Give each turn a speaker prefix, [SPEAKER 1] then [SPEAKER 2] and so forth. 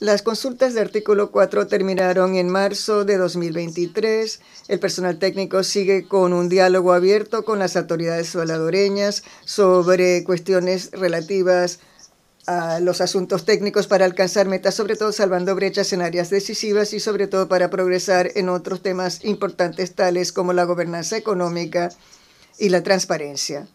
[SPEAKER 1] Las consultas de artículo 4 terminaron en marzo de 2023. El personal técnico sigue con un diálogo abierto con las autoridades salvadoreñas sobre cuestiones relativas a los asuntos técnicos para alcanzar metas, sobre todo salvando brechas en áreas decisivas y sobre todo para progresar en otros temas importantes tales como la gobernanza económica y la transparencia.